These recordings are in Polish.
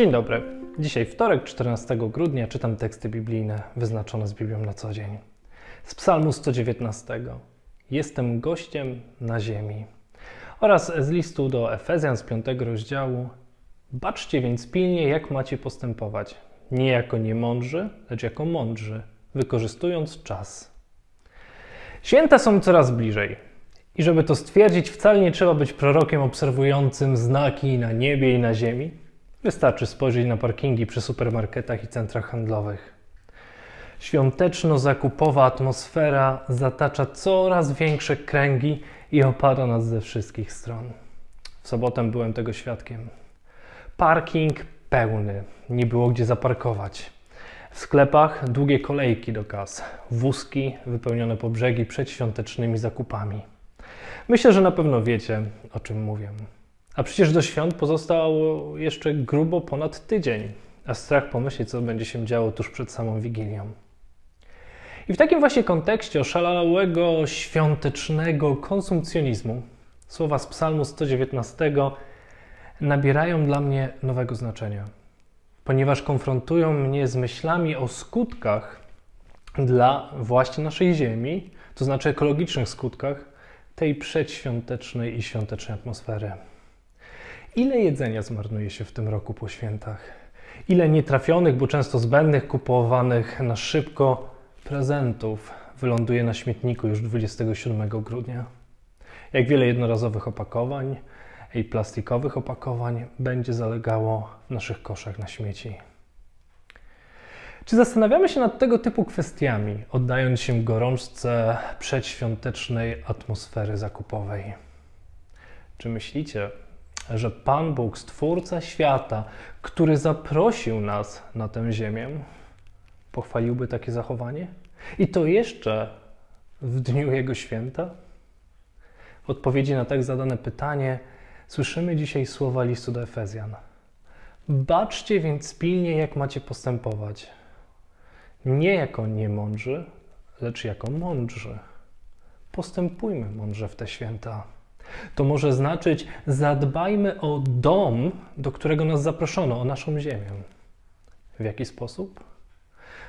Dzień dobry. Dzisiaj wtorek, 14 grudnia, czytam teksty biblijne wyznaczone z Biblią na co dzień. Z Psalmu 119. Jestem gościem na ziemi. Oraz z listu do Efezjan z 5 rozdziału. Baczcie więc pilnie, jak macie postępować. Nie jako niemądrzy, lecz jako mądrzy, wykorzystując czas. Święta są coraz bliżej. I żeby to stwierdzić, wcale nie trzeba być prorokiem obserwującym znaki na niebie i na ziemi. Wystarczy spojrzeć na parkingi przy supermarketach i centrach handlowych. Świąteczno-zakupowa atmosfera zatacza coraz większe kręgi i opada nas ze wszystkich stron. W sobotę byłem tego świadkiem. Parking pełny, nie było gdzie zaparkować. W sklepach długie kolejki do kas, wózki wypełnione po brzegi przedświątecznymi zakupami. Myślę, że na pewno wiecie, o czym mówię. A przecież do świąt pozostał jeszcze grubo ponad tydzień, a strach pomyśleć, co będzie się działo tuż przed samą Wigilią. I w takim właśnie kontekście oszalałego świątecznego konsumpcjonizmu słowa z Psalmu 119 nabierają dla mnie nowego znaczenia, ponieważ konfrontują mnie z myślami o skutkach dla właśnie naszej ziemi, to znaczy ekologicznych skutkach tej przedświątecznej i świątecznej atmosfery. Ile jedzenia zmarnuje się w tym roku po świętach? Ile nietrafionych, bo często zbędnych, kupowanych na szybko prezentów wyląduje na śmietniku już 27 grudnia? Jak wiele jednorazowych opakowań i plastikowych opakowań będzie zalegało w naszych koszach na śmieci? Czy zastanawiamy się nad tego typu kwestiami, oddając się gorączce przedświątecznej atmosfery zakupowej? Czy myślicie, że Pan Bóg, Stwórca świata, który zaprosił nas na tę ziemię, pochwaliłby takie zachowanie? I to jeszcze w dniu Jego święta? W odpowiedzi na tak zadane pytanie słyszymy dzisiaj słowa listu do Efezjan. Baczcie więc pilnie, jak macie postępować. Nie jako niemądrzy, lecz jako mądrzy. Postępujmy mądrze w te święta. To może znaczyć zadbajmy o dom, do którego nas zaproszono, o naszą ziemię. W jaki sposób?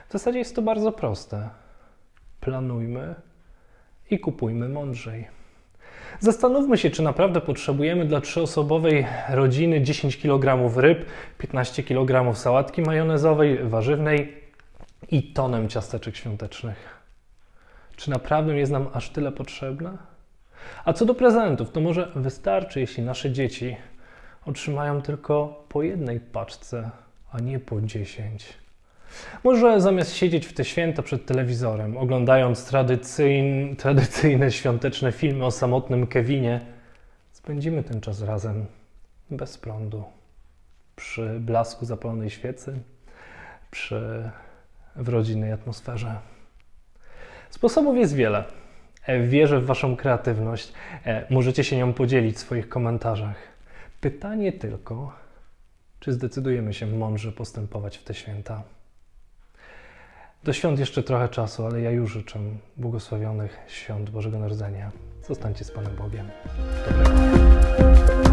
W zasadzie jest to bardzo proste. Planujmy i kupujmy mądrzej. Zastanówmy się, czy naprawdę potrzebujemy dla trzyosobowej rodziny 10 kg ryb, 15 kg sałatki majonezowej, warzywnej i tonem ciasteczek świątecznych. Czy naprawdę jest nam aż tyle potrzebne? A co do prezentów, to może wystarczy, jeśli nasze dzieci otrzymają tylko po jednej paczce, a nie po dziesięć. Może zamiast siedzieć w te święta przed telewizorem, oglądając tradycyjn, tradycyjne świąteczne filmy o samotnym Kevinie, spędzimy ten czas razem bez prądu, przy blasku zapalonej świecy, przy w rodzinnej atmosferze. Sposobów jest wiele. E, wierzę w Waszą kreatywność. E, możecie się nią podzielić w swoich komentarzach. Pytanie tylko, czy zdecydujemy się mądrze postępować w te święta? Do świąt jeszcze trochę czasu, ale ja już życzę błogosławionych świąt Bożego Narodzenia. Zostańcie z Panem Bogiem. Dobrego.